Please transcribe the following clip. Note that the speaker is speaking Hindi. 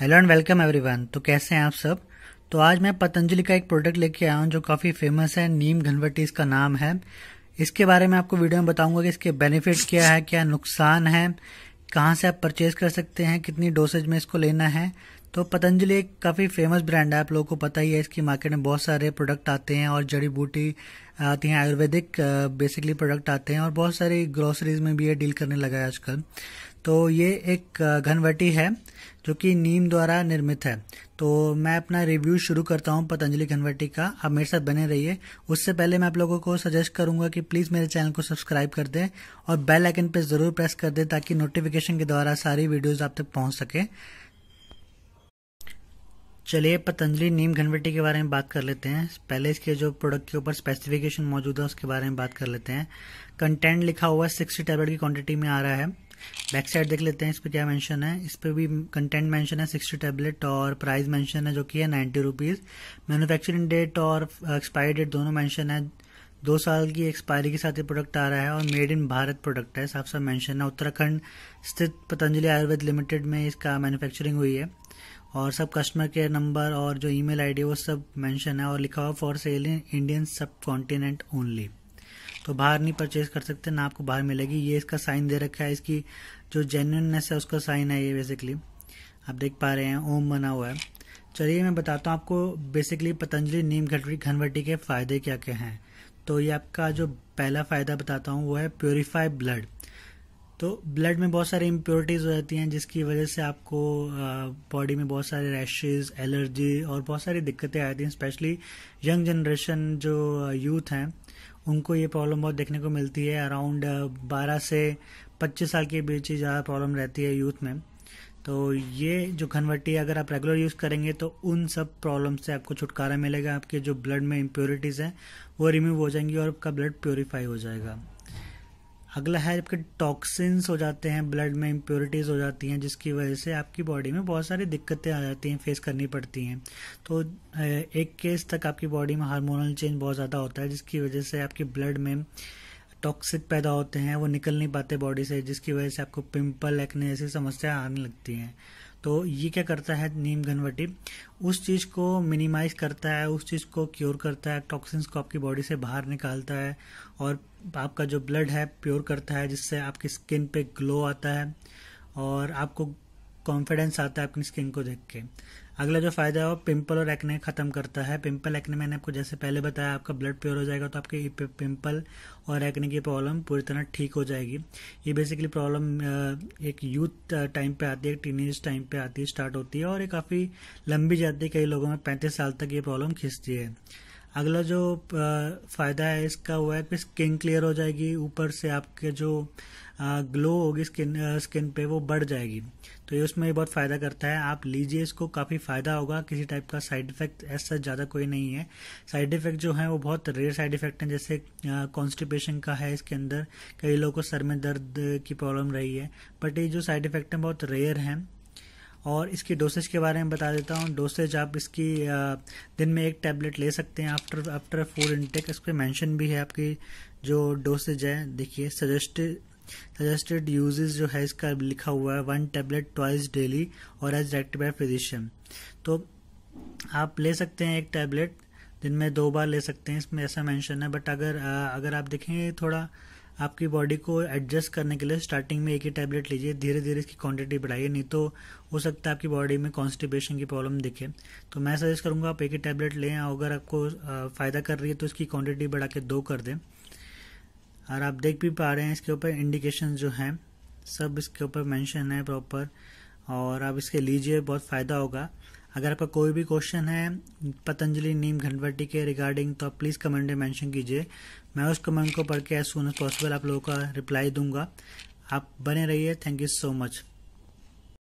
हेलो एंड वेलकम एवरीवन तो कैसे हैं आप सब तो आज मैं पतंजलि का एक प्रोडक्ट लेके आया हूँ जो काफ़ी फेमस है नीम घनवटी इसका नाम है इसके बारे में आपको वीडियो में बताऊंगा कि इसके बेनिफिट क्या है क्या नुकसान है कहाँ से आप परचेज कर सकते हैं कितनी डोसेज में इसको लेना है तो पतंजलि एक काफ़ी फेमस ब्रांड है आप लोगों को पता ही है इसकी मार्केट में बहुत सारे प्रोडक्ट आते हैं और जड़ी बूटी आती हैं आयुर्वेदिक बेसिकली प्रोडक्ट आते हैं और बहुत सारी ग्रोसरीज में भी ये डील करने लगा है आजकल तो ये एक घनवटी है जो कि नीम द्वारा निर्मित है तो मैं अपना रिव्यू शुरू करता हूँ पतंजलि घनवटी का आप मेरे साथ बने रहिए उससे पहले मैं आप लोगों को सजेस्ट करूंगा कि प्लीज़ मेरे चैनल को सब्सक्राइब कर दें और बेल आइकन पर ज़रूर प्रेस कर दें ताकि नोटिफिकेशन के द्वारा सारी वीडियोज़ आप तक पहुँच सकें चलिए पतंजलि नीम घनवट्टी के बारे में बात कर लेते हैं पहले इसके जो प्रोडक्ट के ऊपर स्पेसिफिकेशन मौजूद है उसके बारे में बात कर लेते हैं कंटेंट लिखा हुआ है सिक्सटी टैबलेट की क्वांटिटी में आ रहा है बैक साइड देख लेते हैं इस पर क्या मेंशन है इस पर भी कंटेंट मेंशन है सिक्सटी टैबलेट और प्राइस मैंशन है जो कि है नाइन्टी रुपीज़ मैनुफैक्चरिंग डेट और एक्सपायरी uh, डेट दोनों मैंशन है दो साल की एक्सपायरी के साथ ये प्रोडक्ट आ रहा है और मेड इन भारत प्रोडक्ट है साफ साफ मेंशन है उत्तराखंड स्थित पतंजलि आयुर्वेद लिमिटेड में इसका मैन्युफैक्चरिंग हुई है और सब कस्टमर केयर नंबर और जो ईमेल आईडी वो सब मेंशन है और लिखा हुआ for sale in Indian subcontinent only तो बाहर नहीं परचेज कर सकते ना आपको बाहर मिलेगी ये इसका साइन दे रखा है इसकी जो जेन्यूननेस है उसका साइन है ये बेसिकली आप देख पा रहे हैं ओम बना हुआ है चलिए मैं बताता हूँ आपको बेसिकली पतंजलि नीम घटरी घनवटी के फ़ायदे क्या क्या हैं तो ये आपका जो पहला फ़ायदा बताता हूँ वो है प्योरीफाई ब्लड तो ब्लड में बहुत सारी इम्प्योरिटीज़ हो जाती हैं जिसकी वजह से आपको बॉडी में बहुत सारे रैशेज एलर्जी और बहुत सारी दिक्कतें आती हैं स्पेशली यंग जनरेशन जो यूथ हैं उनको ये प्रॉब्लम बहुत देखने को मिलती है अराउंड 12 से 25 साल के बीच ही ज़्यादा प्रॉब्लम रहती है यूथ में तो ये जो घनवट्टी अगर आप रेगुलर यूज़ करेंगे तो उन सब प्रॉब्लम से आपको छुटकारा मिलेगा आपके जो ब्लड में इम्प्योरिटीज़ हैं वो रिमूव हो जाएंगी और आपका ब्लड प्योरीफाई हो जाएगा अगला है आपके टॉक्सिन्स हो जाते हैं ब्लड में इम्प्योरिटीज़ हो जाती हैं जिसकी वजह से आपकी बॉडी में बहुत सारी दिक्कतें आ जाती हैं फेस करनी पड़ती हैं तो एक केस तक आपकी बॉडी में हार्मोनल चेंज बहुत ज़्यादा होता है जिसकी वजह से आपकी ब्लड में टॉक्सिक पैदा होते हैं वो निकल नहीं पाते बॉडी से जिसकी वजह से आपको पिंपल एक्ने जैसी समस्याएँ आने लगती हैं तो ये क्या करता है नीम घनवटी उस चीज़ को मिनिमाइज़ करता है उस चीज़ को क्योर करता है टॉक्सिन्स को आपकी बॉडी से बाहर निकालता है और आपका जो ब्लड है प्योर करता है जिससे आपकी स्किन पे ग्लो आता है और आपको कॉन्फिडेंस आता है अपनी स्किन को देख के अगला जो फायदा है वो पिंपल और एक्ने खत्म करता है पिंपल एक्ने मैंने आपको जैसे पहले बताया आपका ब्लड प्योर हो जाएगा तो आपके पिंपल और एक्ने की प्रॉब्लम पूरी तरह ठीक हो जाएगी ये बेसिकली प्रॉब्लम एक यूथ टाइम पे आती है टीनेज टाइम पे आती है स्टार्ट होती है और ये काफ़ी लंबी जाती है कई लोगों में पैंतीस साल तक ये प्रॉब्लम खींचती है अगला जो फ़ायदा है इसका वो है कि स्किन क्लियर हो जाएगी ऊपर से आपके जो ग्लो होगी स्किन स्किन पे वो बढ़ जाएगी तो ये उसमें बहुत फ़ायदा करता है आप लीजिए इसको काफ़ी फ़ायदा होगा किसी टाइप का साइड इफ़ेक्ट ऐसा ज़्यादा कोई नहीं है साइड इफ़ेक्ट जो है वो बहुत रेयर साइड इफ़ेक्ट हैं जैसे कॉन्स्टिपेशन का है इसके अंदर कई लोगों को सर में दर्द की प्रॉब्लम रही है बट ये जो साइड इफ़ेक्ट हैं बहुत रेयर हैं और इसकी डोसेज के बारे में बता देता हूँ डोसेज आप इसकी दिन में एक टैबलेट ले सकते हैं आफ्टर आफ्टर फूड इनटेक इस पर मैंशन भी है आपकी जो डोसेज है देखिए सजेस्टेड सजेस्टेड यूजेज जो है इसका लिखा हुआ है वन टैबलेट ट्वाइस डेली और एज डायरेक्ट बाय फिजिशियन तो आप ले सकते हैं एक टैबलेट दिन में दो बार ले सकते हैं इसमें ऐसा मैंशन है बट अगर आ, अगर आप देखेंगे थोड़ा आपकी बॉडी को एडजस्ट करने के लिए स्टार्टिंग में एक ही टैबलेट लीजिए धीरे धीरे इसकी क्वांटिटी बढ़ाइए नहीं तो हो सकता है आपकी बॉडी में कॉन्स्टिपेशन की प्रॉब्लम दिखे तो मैं सजेस्ट करूंगा आप एक ही टैबलेट लें अगर आपको फ़ायदा कर रही है तो इसकी क्वान्टिटी बढ़ा के दो कर दें और आप देख भी पा रहे हैं इसके ऊपर इंडिकेशन जो हैं सब इसके ऊपर मैंशन है प्रॉपर और आप इसके लीजिए बहुत फ़ायदा होगा अगर आपका कोई भी क्वेश्चन है पतंजलि नीम घनवट्टी के रिगार्डिंग तो आप प्लीज़ कमेंट में मैंशन कीजिए मैं उस कमेंट को पढ़ के एज सुन एज पॉसिबल आप लोगों का रिप्लाई दूंगा आप बने रहिए थैंक यू सो मच